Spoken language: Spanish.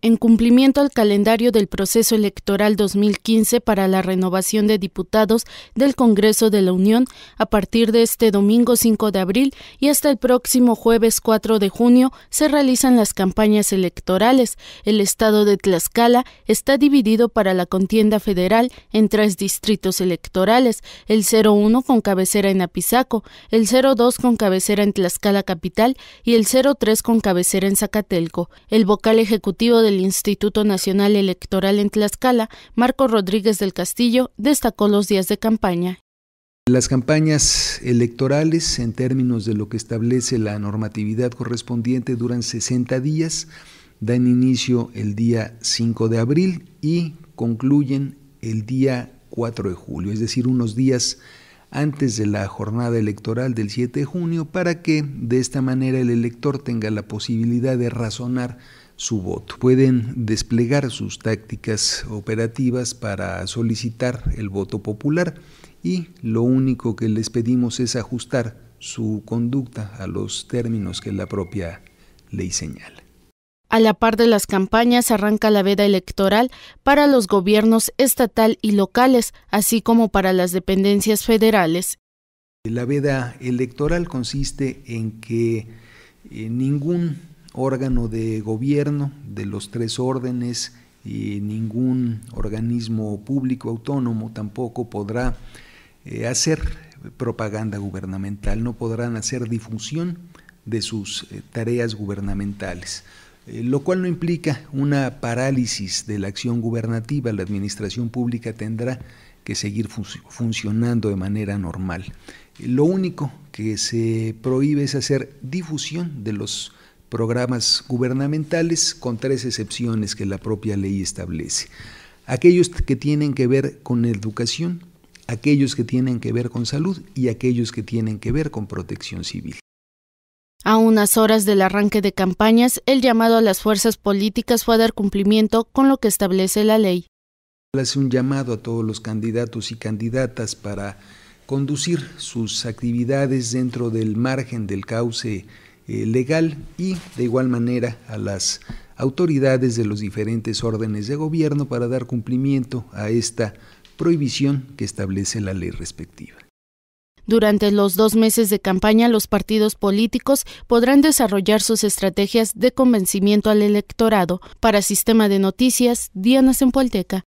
en cumplimiento al calendario del proceso electoral 2015 para la renovación de diputados del Congreso de la Unión a partir de este domingo 5 de abril y hasta el próximo jueves 4 de junio se realizan las campañas electorales. El estado de Tlaxcala está dividido para la contienda federal en tres distritos electorales, el 01 con cabecera en Apizaco, el 02 con cabecera en Tlaxcala capital y el 03 con cabecera en Zacatelco. El vocal ejecutivo de del Instituto Nacional Electoral en Tlaxcala, Marco Rodríguez del Castillo, destacó los días de campaña. Las campañas electorales, en términos de lo que establece la normatividad correspondiente, duran 60 días, dan inicio el día 5 de abril y concluyen el día 4 de julio, es decir, unos días antes de la jornada electoral del 7 de junio para que de esta manera el elector tenga la posibilidad de razonar su voto. Pueden desplegar sus tácticas operativas para solicitar el voto popular y lo único que les pedimos es ajustar su conducta a los términos que la propia ley señala. A la par de las campañas arranca la veda electoral para los gobiernos estatal y locales, así como para las dependencias federales. La veda electoral consiste en que eh, ningún órgano de gobierno de los tres órdenes y ningún organismo público autónomo tampoco podrá eh, hacer propaganda gubernamental, no podrán hacer difusión de sus eh, tareas gubernamentales. Eh, lo cual no implica una parálisis de la acción gubernativa. La administración pública tendrá que seguir funcionando de manera normal. Lo único que se prohíbe es hacer difusión de los programas gubernamentales con tres excepciones que la propia ley establece. Aquellos que tienen que ver con educación, aquellos que tienen que ver con salud y aquellos que tienen que ver con protección civil. A unas horas del arranque de campañas, el llamado a las fuerzas políticas fue a dar cumplimiento con lo que establece la ley. Hace un llamado a todos los candidatos y candidatas para conducir sus actividades dentro del margen del cauce eh, legal y de igual manera a las autoridades de los diferentes órdenes de gobierno para dar cumplimiento a esta prohibición que establece la ley respectiva. Durante los dos meses de campaña, los partidos políticos podrán desarrollar sus estrategias de convencimiento al electorado. Para Sistema de Noticias, Diana Sempolteca.